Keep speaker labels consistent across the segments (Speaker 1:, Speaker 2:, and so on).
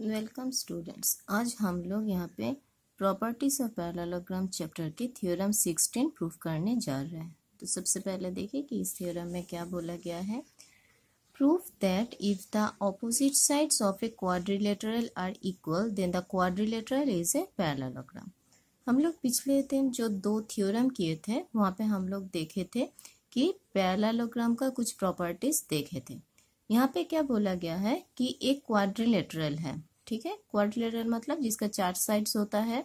Speaker 1: Welcome students आज हम लोग यहाँ पे प्रॉपर्टीज ऑफ पैरालोग्राम चैप्टर के थ्योरम सिक्सटीन प्रूफ करने जा रहे हैं तो सबसे पहले देखिए कि इस थ्योरम में क्या बोला गया है proof that if the opposite sides of a quadrilateral are equal then the quadrilateral is a parallelogram हम लोग पिछले दिन जो दो थ्योरम किए थे वहाँ पे हम लोग देखे थे कि पैरालोग्राम का कुछ प्रॉपर्टीज देखे थे यहाँ पे क्या बोला गया है कि एक क्वाड्रिलेटरल है ठीक है क्वाड्रिलेटरल मतलब जिसका चार साइड्स होता है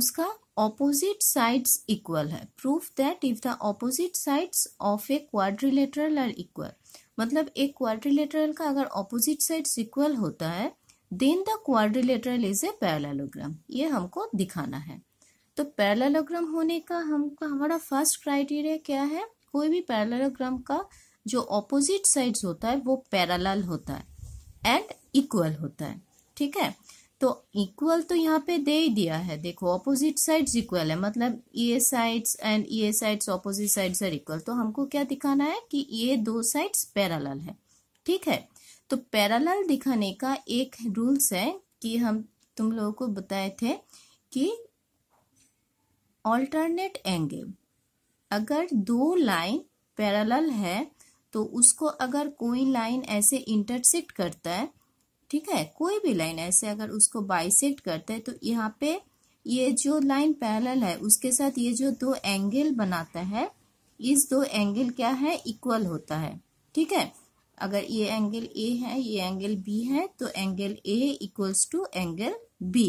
Speaker 1: उसका ऑपोजिट साइड्स इक्वल है proof that if the opposite sides of a quadrilateral are equal मतलब एक क्वाड्रिलेटरल का अगर ऑपोजिट साइड्स इक्वल होता है then the quadrilateral is a parallelogram ये हमको दिखाना है तो पैरेललोग्राम होने का हमको हमारा फर्स्ट क्राइटेरिया क्या है कोई भी पैरेललोग्राम का जो ऑपोजिट साइड्स होता है वो पैरालल होता है एंड इक्वल होता है ठीक है तो इक्वल तो यहाँ पे दे ही दिया है देखो ऑपोजिट साइड्स इक्वल है मतलब ये साइड्स एंड ये sides opposite sides are equal तो हमको क्या दिखाना है कि ये e दो साइड्स पैरालल है ठीक है तो पैरालल दिखाने का एक रूल्स है कि हम तुम लोगों को बताए थे कि ऑल्टरनेट एंगल अगर दो लाइन पैरेलल है तो उसको अगर कोई लाइन ऐसे इंटरसेक्ट करता है ठीक है कोई भी लाइन ऐसे अगर उसको बाइसेक्ट करता है तो यहाँ पे ये जो लाइन पैरेलल है उसके साथ ये जो दो एंगल बनाता है इस दो एंगल क्या है इक्वल होता है ठीक है अगर ये एंगल ए है ये एंगल बी है तो angle A equals to angle B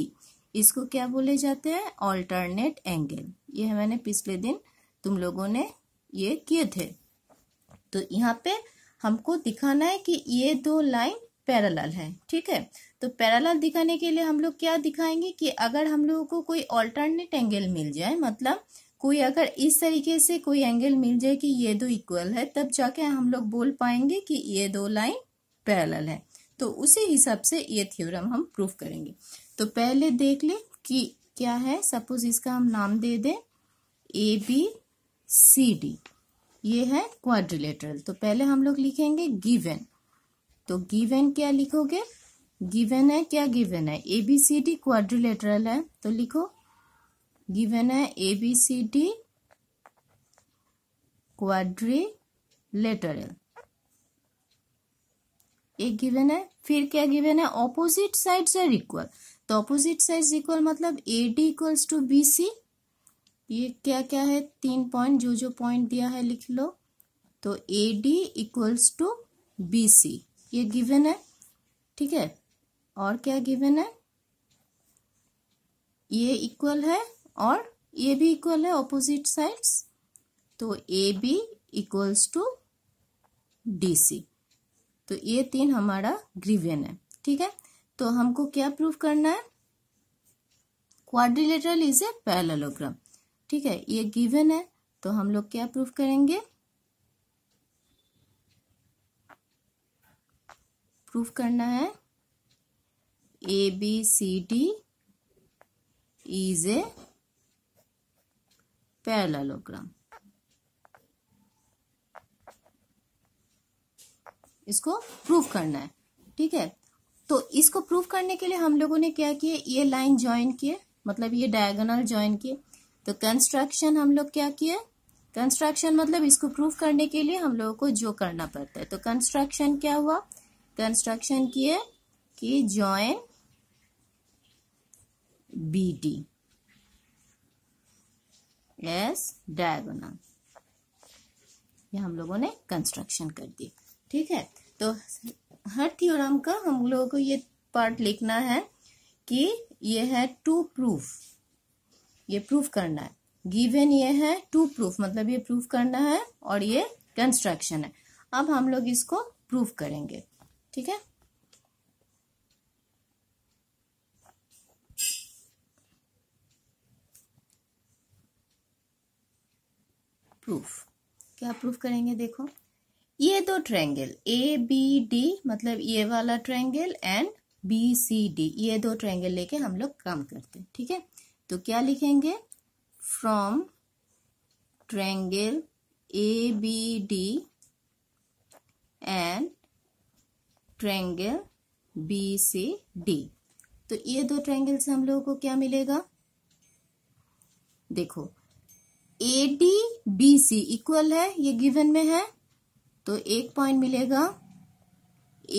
Speaker 1: इसको क्या बोले जाते हैं ऑल्टरनेट एंगल ये है मैंने पिछले दिन तुम लोगों ने ये किए थे तो यहाँ पे हमको दिखाना है कि ये दो लाइन पैरेलल है ठीक है तो पैरेलल दिखाने के लिए हम लोग क्या दिखाएंगे कि अगर हम लोगों को कोई ऑल्टरनेट एंगल मिल जाए मतलब कोई अगर इस तरीके से कोई एंगल मिल जाए कि ये दो इक्वल है तब जाके हम लोग बोल पाएंगे कि ये दो लाइन पैरल है तो उसी हिसाब से ये थ्योरम हम प्रूफ करेंगे तो पहले देख ले कि क्या है सपोज इसका हम नाम दे दें ए बी सी डी ये है क्वाड्रिलेटरल तो पहले हम लोग लिखेंगे गिवन तो गिवन क्या लिखोगे गिवन है क्या गिवन है A B C D quadrilateral है तो लिखो गिवन है A B C D quadrilateral एक गिवन है फिर क्या गिवन है ऑपोजिट साइड्स आर इक्वल तो ऑपोजिट साइड्स इक्वल मतलब A D equals to B C ये क्या क्या है तीन पॉइंट जो जो पॉइंट दिया है लिख लो तो A D equals to B C ये गिवन है ठीक है और क्या गिवन है ये इक्वल है और ये भी इक्वल है ऑपोजिट साइड्स तो A B equals to D C तो ये तीन हमारा ग्रीवियन है ठीक है तो हमको क्या प्रूव करना है क्वाड्रिलेटरल इज ए पैरेललोग्राम ठीक है ये गिवन है तो हम लोग क्या प्रूफ करेंगे प्रूफ करना है A B C D is a parallelogram इसको प्रूफ करना है ठीक है तो इसको प्रूफ करने के लिए हम लोगों ने क्या किए ये लाइन ज्वाइन किए मतलब ये डायगोनल ज्वाइन किए तो कंस्ट्रक्शन हम लोग क्या किए कंस्ट्रक्शन मतलब इसको प्रूफ करने के लिए हम लोगों को जो करना पड़ता है तो कंस्ट्रक्शन क्या हुआ कंस्ट्रक्शन किए कि join B D as diagonal ये हम लोगों ने कंस्ट्रक्शन कर दी ठीक है तो हर थ्योरम का हम लोगों को ये पार्ट लिखना है कि ये है टू प्रूफ ये प्रूफ करना है गिवेन ये है टू प्रूफ मतलब ये प्रूफ करना है और ये कंस्ट्रक्शन है अब हम लोग इसको प्रूफ करेंगे ठीक है प्रूफ क्या प्रूफ करेंगे देखो ये दो ट्रेंगल ए बी डी मतलब ये वाला triangle and B C D ये दो ट्रेंगल लेके हम लोग काम करते हैं ठीक है तो क्या लिखेंगे from triangle A B D and triangle B C D तो ये दो ट्रेंगल से हम लोगों को क्या मिलेगा देखो A D B C equal है ये गिवन में है तो एक पॉइंट मिलेगा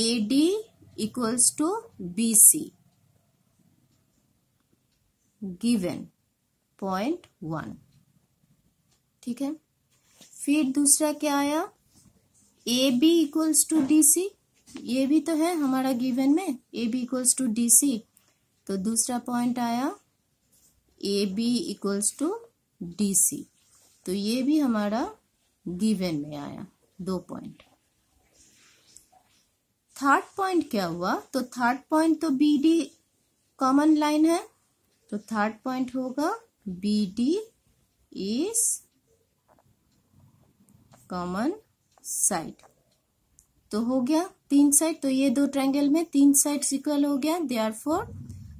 Speaker 1: A D equals to B C given point one ठीक है फिर दूसरा क्या आया A B equals to D C ये भी तो है हमारा गिवन में A B equals to D C तो दूसरा पॉइंट आया A B equals to D C तो ये भी हमारा गिवन में आया दो पॉइंट थर्ड पॉइंट क्या हुआ तो थर्ड पॉइंट तो बी डी कॉमन लाइन है तो थर्ड पॉइंट होगा B D is common side तो हो गया तीन साइड तो ये दो ट्रायंगल में तीन साइड इक्वल हो गया they are therefore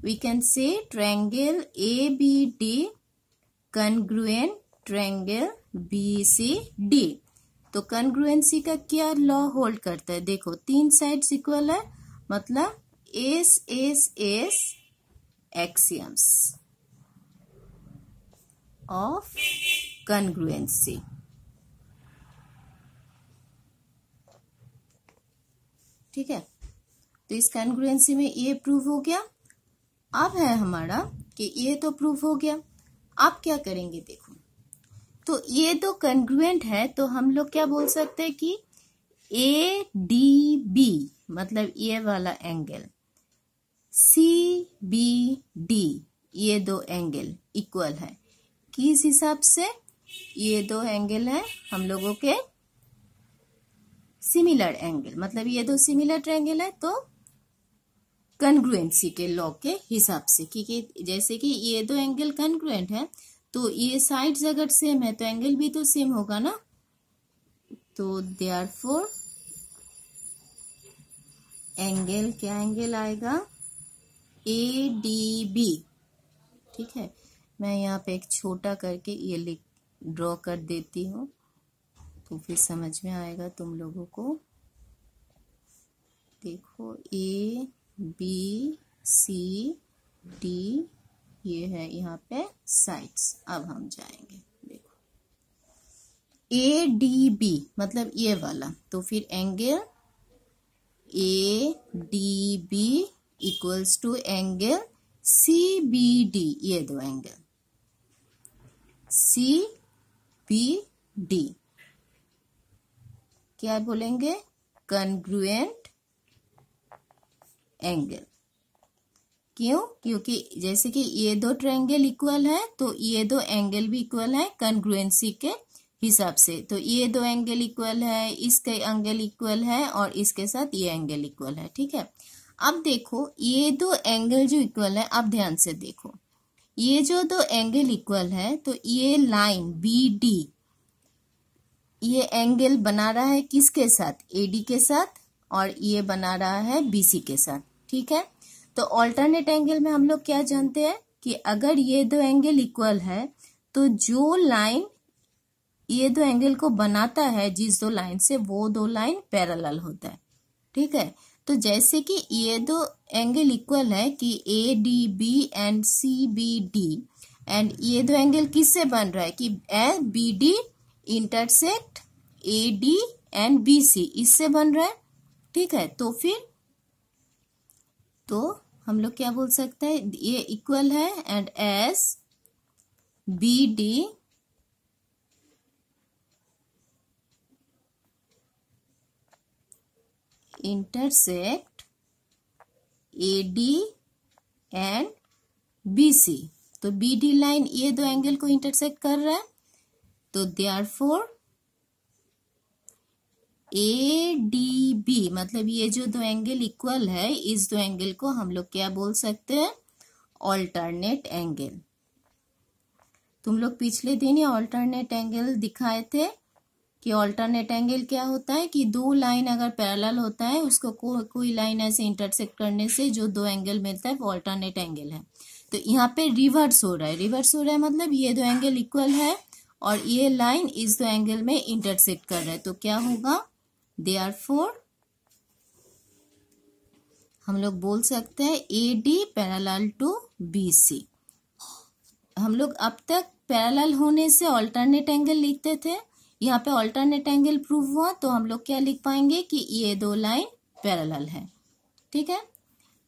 Speaker 1: we can say triangle A B D congruent triangle B C D तो कन्ग्रुएंसी का क्या लॉ होल्ड करता है देखो तीन साइड इक्वल है मतलब S S S axioms of congruency. ठीक है तो इस कंग्रुएंसी में ये प्रूव हो गया अब है हमारा कि ये तो प्रूव हो गया आप क्या करेंगे देखो तो ये तो कन्ग्रुएंट है तो हम लोग क्या बोल सकते हैं कि ए डी बी मतलब ये वाला एंगल सी बी डी ये दो एंगल इक्वल है किस हिसाब से ये दो एंगल है हम लोगों के सिमिलर एंगल मतलब ये दो सिमिलर ट्रैंगल है तो कन्ग्रुएंसी के लॉ के हिसाब से क्योंकि जैसे कि ये दो एंगल कंग्रुएंट है तो ये साइड्स अगर सेम है तो एंगल भी तो सेम होगा ना तो दे आर फोर एंगल क्या एंगल आएगा ए डी बी ठीक है मैं यहाँ पे एक छोटा करके ये लिख ड्रॉ कर देती हूँ तो फिर समझ में आएगा तुम लोगों को देखो ए बी सी डी ये है यहाँ पे साइड्स अब हम जाएंगे देखो ए डी बी मतलब ये वाला तो फिर angle A D B equals to angle C B D ये दो एंगल सी बी डी क्या बोलेंगे कन्ग्रुएंट एंगल क्यों क्योंकि जैसे कि ये दो ट्रायंगल इक्वल है तो ये दो एंगल भी इक्वल है कन्ग्रुएंसी के हिसाब से तो ये दो एंगल इक्वल है इसके एंगल इक्वल है और इसके साथ ये एंगल इक्वल है ठीक है अब देखो ये दो एंगल जो इक्वल है आप ध्यान से देखो ये जो दो एंगल इक्वल है तो ये लाइन बी डी ये एंगल बना रहा है किसके साथ ए डी के साथ और ये बना रहा है बी सी के साथ ठीक है तो ऑल्टरनेट एंगल में हम लोग क्या जानते हैं कि अगर ये दो एंगल इक्वल है तो जो लाइन ये दो एंगल को बनाता है जिस दो लाइन से वो दो लाइन पैरेलल होता है ठीक है तो जैसे कि ये दो एंगल इक्वल है कि A D B and C B D and ये दो एंगल किससे बन रहा है कि A B D intersect A D and B C इससे बन रहा है ठीक है तो फिर तो हम लोग क्या बोल सकते हैं ये इक्वल है and as B D intersect A D and B C तो बी डी लाइन ये दो एंगल को इंटरसेक्ट कर रहा है तो therefore A D B मतलब ये जो दो एंगल इक्वल है इस दो एंगल को हम लोग क्या बोल सकते हैं ऑल्टरनेट एंगल तुम लोग पिछले दिन ही ऑल्टरनेट एंगल दिखाए थे कि ऑल्टरनेट एंगल क्या होता है कि दो लाइन अगर पैरेलल होता है उसको को, कोई लाइन ऐसे इंटरसेक्ट करने से जो दो एंगल मिलता है वो ऑल्टरनेट एंगल है तो यहाँ पे रिवर्स हो रहा है रिवर्स हो रहा है मतलब ये दो एंगल इक्वल है और ये लाइन इस दो एंगल में इंटरसेक्ट कर रहा है तो क्या होगा दे आर फोर हम लोग बोल सकते हैं A D parallel to B C हम लोग अब तक पैरेलल होने से ऑल्टरनेट एंगल लिखते थे यहाँ पे ऑल्टरनेट एंगल प्रूव हुआ तो हम लोग क्या लिख पाएंगे कि ये दो लाइन पैरेलल है ठीक है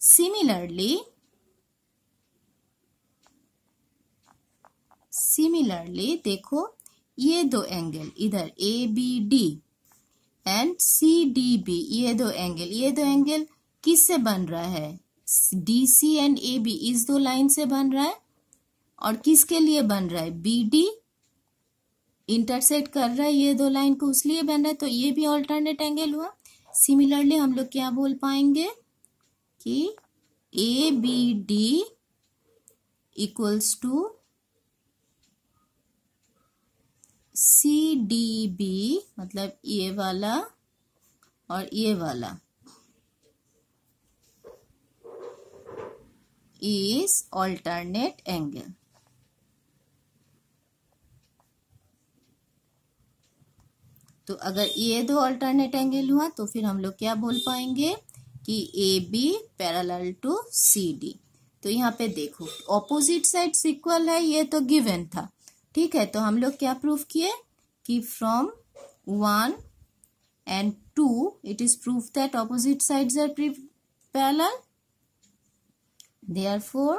Speaker 1: सिमिलरली सिमिलरली देखो ये दो एंगल इधर A B D and C D B ये दो एंगल ये दो एंगल किससे बन रहा है D C and A B इस दो लाइन से बन रहा है और किसके लिए बन रहा है बी डी इंटरसेक्ट कर रहा है ये दो लाइन को उसलिए बन रहा है तो ये भी ऑल्टरनेट एंगल हुआ सिमिलरली हम लोग क्या बोल पाएंगे कि A B D equals to C D B मतलब ये वाला और ये वाला इज ऑल्टरनेट एंगल तो अगर ये दो अल्टरनेट एंगल हुआ तो फिर हम लोग क्या बोल पाएंगे कि A B parallel to C D तो यहाँ पे देखो ऑपोजिट साइड इक्वल है ये तो गिवन था ठीक है तो हम लोग क्या प्रूफ किए कि from one and two it is proof that opposite side are parallel therefore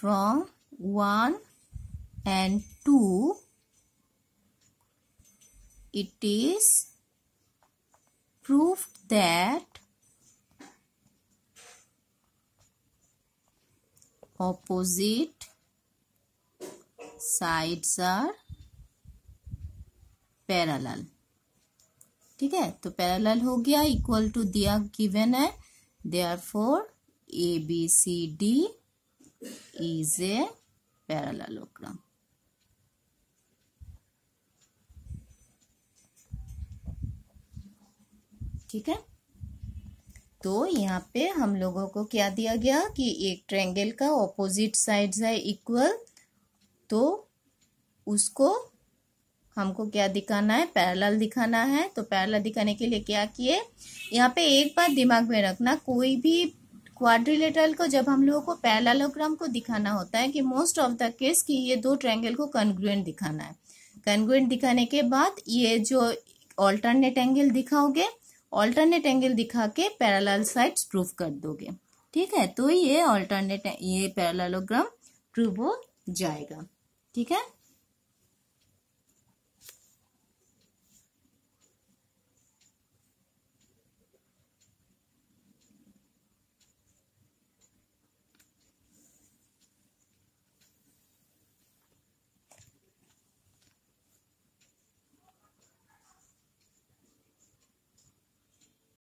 Speaker 1: from one and two it is proof that opposite sides are parallel ठीक है तो पैरेलल हो गया इक्वल टू दिया गिवन है they are four A B C D is a parallelogram ठीक है तो यहाँ पे हम लोगों को क्या दिया गया कि एक ट्रेंगल का ऑपोजिट साइड्स है इक्वल तो उसको हमको क्या दिखाना है पैरेलल दिखाना है तो पैरेलल दिखाने के लिए क्या किए यहाँ पे एक बात दिमाग में रखना कोई भी क्वाड्रिलेटरल को जब हम लोगों को पैरेललोग्राम को दिखाना होता है कि मोस्ट ऑफ द केस कि ये दो ट्रायंगल को कन्ग्रुएंट दिखाना है कन्ग्रुएंट दिखाने के बाद ये जो ऑल्टरनेट एंगल दिखाओगे ऑल्टरनेट एंगल दिखा के पैराल साइड्स प्रूव कर दोगे ठीक है तो ये ऑल्टरनेट ये पैरालोग्राम प्रूव हो जाएगा ठीक है